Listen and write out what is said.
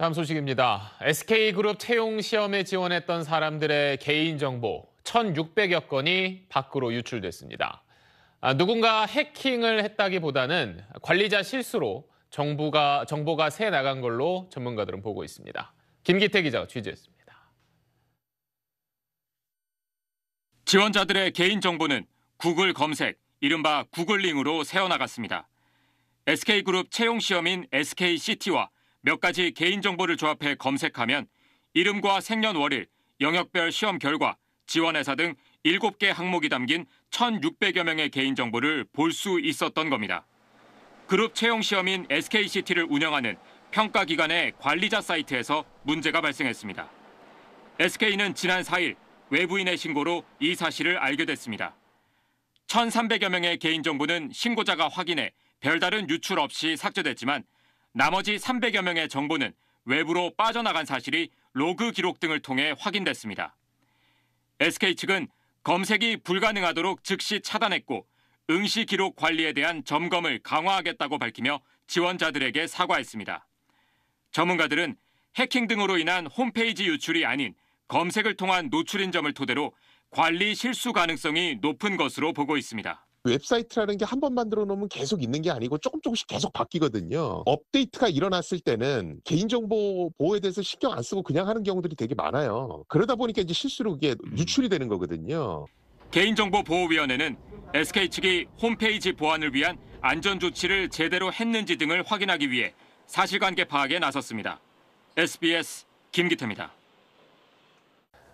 다음 소식입니다. SK그룹 채용 시험에 지원했던 사람들의 개인정보 1,600여 건이 밖으로 유출됐습니다. 아, 누군가 해킹을 했다기보다는 관리자 실수로 정부가, 정보가 새 나간 걸로 전문가들은 보고 있습니다. 김기태 기자가 취재했습니다. 지원자들의 개인정보는 구글 검색, 이른바 구글링으로 새어나갔습니다. SK그룹 채용시험인 SKCT와 몇 가지 개인정보를 조합해 검색하면 이름과 생년월일, 영역별 시험 결과, 지원회사 등 7개 항목이 담긴 1,600여 명의 개인정보를 볼 수 있었던 겁니다. 그룹 채용 시험인 SKCT를 운영하는 평가기관의 관리자 사이트에서 문제가 발생했습니다. SK는 지난 4일 외부인의 신고로 이 사실을 알게 됐습니다. 1,300여 명의 개인정보는 신고자가 확인해 별다른 유출 없이 삭제됐지만 나머지 300여 명의 정보는 외부로 빠져나간 사실이 로그 기록 등을 통해 확인됐습니다. SK 측은 검색이 불가능하도록 즉시 차단했고 응시 기록 관리에 대한 점검을 강화하겠다고 밝히며 지원자들에게 사과했습니다. 전문가들은 해킹 등으로 인한 홈페이지 유출이 아닌 검색을 통한 노출인 점을 토대로 관리 실수 가능성이 높은 것으로 보고 있습니다. 웹사이트라는 게 한 번 만들어 놓으면 계속 있는 게 아니고 조금 조금씩 계속 바뀌거든요. 업데이트가 일어났을 때는 개인정보 보호에 대해서 신경 안 쓰고 그냥 하는 경우들이 되게 많아요. 그러다 보니까 이제 실수로 이게 음. 유출이 되는 거거든요. 개인정보보호위원회는 SK 측이 홈페이지 보안을 위한 안전 조치를 제대로 했는지 등을 확인하기 위해 사실관계 파악에 나섰습니다. SBS 김기태입니다.